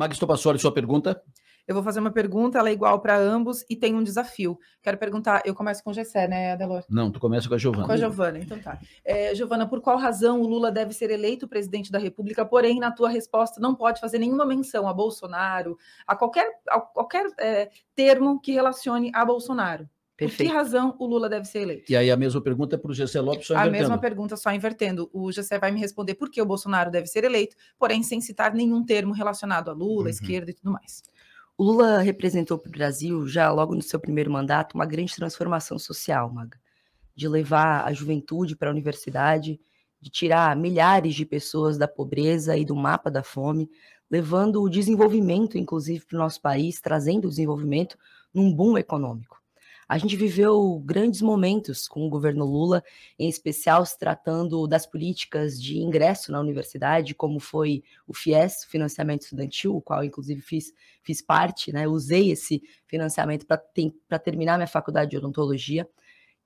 Magistro Passori, sua pergunta? Eu vou fazer uma pergunta, ela é igual para ambos e tem um desafio. Quero perguntar, eu começo com o Gessé, né, Adelor? Não, tu começa com a Giovana. Com a Giovana, então tá. É, Giovana, por qual razão o Lula deve ser eleito presidente da República, porém, na tua resposta, não pode fazer nenhuma menção a Bolsonaro, a qualquer, a qualquer é, termo que relacione a Bolsonaro? Perfeito. Por que razão o Lula deve ser eleito? E aí a mesma pergunta é para o Gessé Lopes, só a invertendo. A mesma pergunta, só invertendo. O Gessé vai me responder por que o Bolsonaro deve ser eleito, porém sem citar nenhum termo relacionado a Lula, uhum. esquerda e tudo mais. O Lula representou para o Brasil, já logo no seu primeiro mandato, uma grande transformação social, Maga. De levar a juventude para a universidade, de tirar milhares de pessoas da pobreza e do mapa da fome, levando o desenvolvimento, inclusive, para o nosso país, trazendo o desenvolvimento num boom econômico. A gente viveu grandes momentos com o governo Lula, em especial se tratando das políticas de ingresso na universidade, como foi o FIES, financiamento estudantil, o qual inclusive fiz, fiz parte, né? Usei esse financiamento para terminar minha faculdade de odontologia.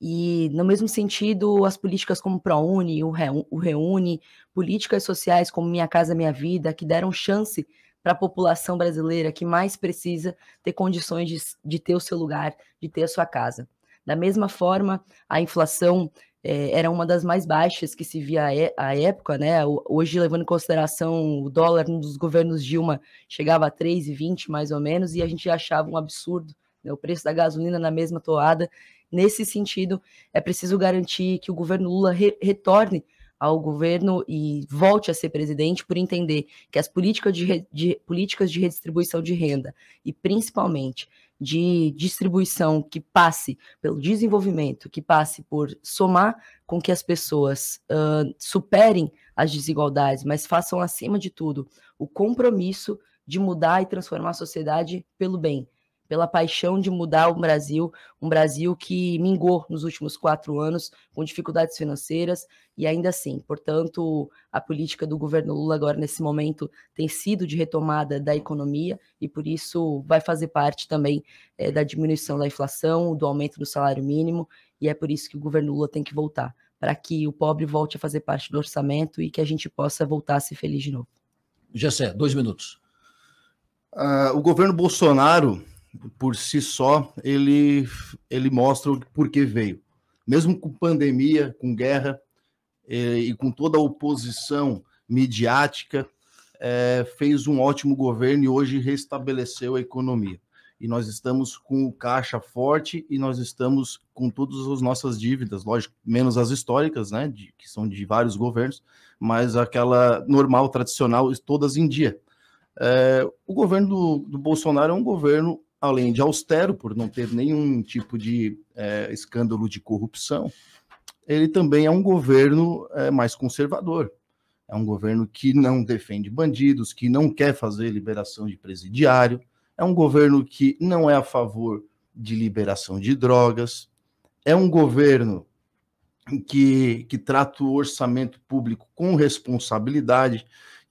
E, no mesmo sentido, as políticas como o ProUni, o Reúne, políticas sociais como Minha Casa Minha Vida, que deram chance para a população brasileira que mais precisa ter condições de, de, ter o seu lugar, de ter a sua casa. Da mesma forma, a inflação é, era uma das mais baixas que se via à é, época, né? Hoje, levando em consideração o dólar nos governos Dilma, chegava a 3,20 mais ou menos, e a gente achava um absurdo né? o preço da gasolina na mesma toada. Nesse sentido, é preciso garantir que o governo Lula re retorne ao governo e volte a ser presidente por entender que as políticas de, de, políticas de redistribuição de renda e principalmente de distribuição que passe pelo desenvolvimento, que passe por somar com que as pessoas uh, superem as desigualdades, mas façam acima de tudo o compromisso de mudar e transformar a sociedade pelo bem, pela paixão de mudar o Brasil, um Brasil que mingou nos últimos quatro anos com dificuldades financeiras e ainda assim. Portanto, a política do governo Lula agora nesse momento tem sido de retomada da economia e por isso vai fazer parte também é, da diminuição da inflação, do aumento do salário mínimo e é por isso que o governo Lula tem que voltar para que o pobre volte a fazer parte do orçamento e que a gente possa voltar a ser feliz de novo. Gessé, dois minutos. Uh, o governo Bolsonaro por si só, ele, ele mostra o porquê veio. Mesmo com pandemia, com guerra é, e com toda a oposição midiática, é, fez um ótimo governo e hoje restabeleceu a economia. E nós estamos com o caixa forte e nós estamos com todas as nossas dívidas, lógico, menos as históricas, né, de, que são de vários governos, mas aquela normal, tradicional, todas em dia. É, o governo do, do, Bolsonaro é um governo além de austero, por não ter nenhum tipo de é, escândalo de corrupção, ele também é um governo é, mais conservador. É um governo que não defende bandidos, que não quer fazer liberação de presidiário, é um governo que não é a favor de liberação de drogas, é um governo que, que trata o orçamento público com responsabilidade.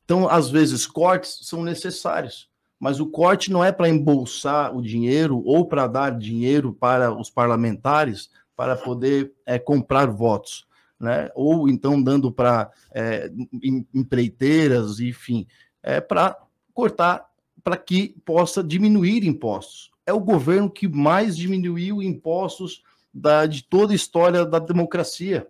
Então, às vezes, cortes são necessários mas o corte não é para embolsar o dinheiro ou para dar dinheiro para os parlamentares para poder é, comprar votos, né? ou então dando para é, eh, empreiteiras, enfim, é para cortar para que possa diminuir impostos. É o governo que mais diminuiu impostos da, de toda a história da democracia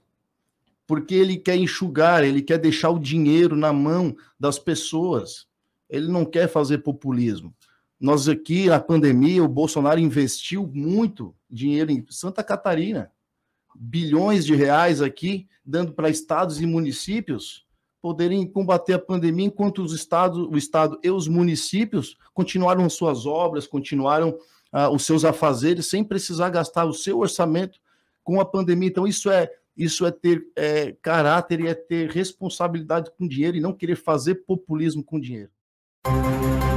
porque ele quer enxugar, ele quer deixar o dinheiro na mão das pessoas ele não quer fazer populismo. Nós aqui, a pandemia, o Bolsonaro investiu muito dinheiro em Santa Catarina, bilhões de reais aqui, dando para estados e municípios poderem combater a pandemia, enquanto os estados, o estado e os municípios continuaram suas obras, continuaram ah, os seus afazeres, sem precisar gastar o seu orçamento com a pandemia. Então isso é isso é ter é, caráter e é ter responsabilidade com dinheiro e não querer fazer populismo com dinheiro. Música